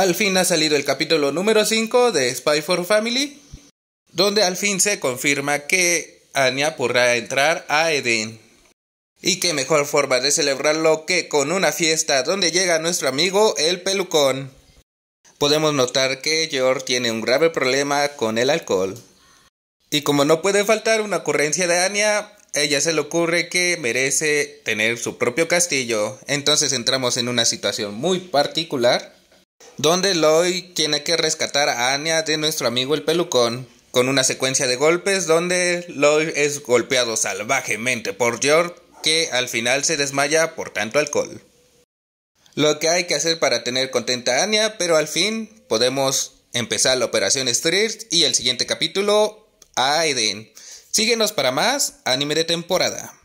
al fin ha salido el capítulo número 5 de Spy for Family, donde al fin se confirma que Anya podrá entrar a Eden. Y qué mejor forma de celebrarlo que con una fiesta donde llega nuestro amigo el pelucón. Podemos notar que George tiene un grave problema con el alcohol. Y como no puede faltar una ocurrencia de Anya, ella se le ocurre que merece tener su propio castillo. Entonces entramos en una situación muy particular donde Lloyd tiene que rescatar a Anya de nuestro amigo el pelucón, con una secuencia de golpes donde Lloyd es golpeado salvajemente por George, que al final se desmaya por tanto alcohol. Lo que hay que hacer para tener contenta a Anya, pero al fin podemos empezar la operación Street y el siguiente capítulo, Aiden. Síguenos para más anime de temporada.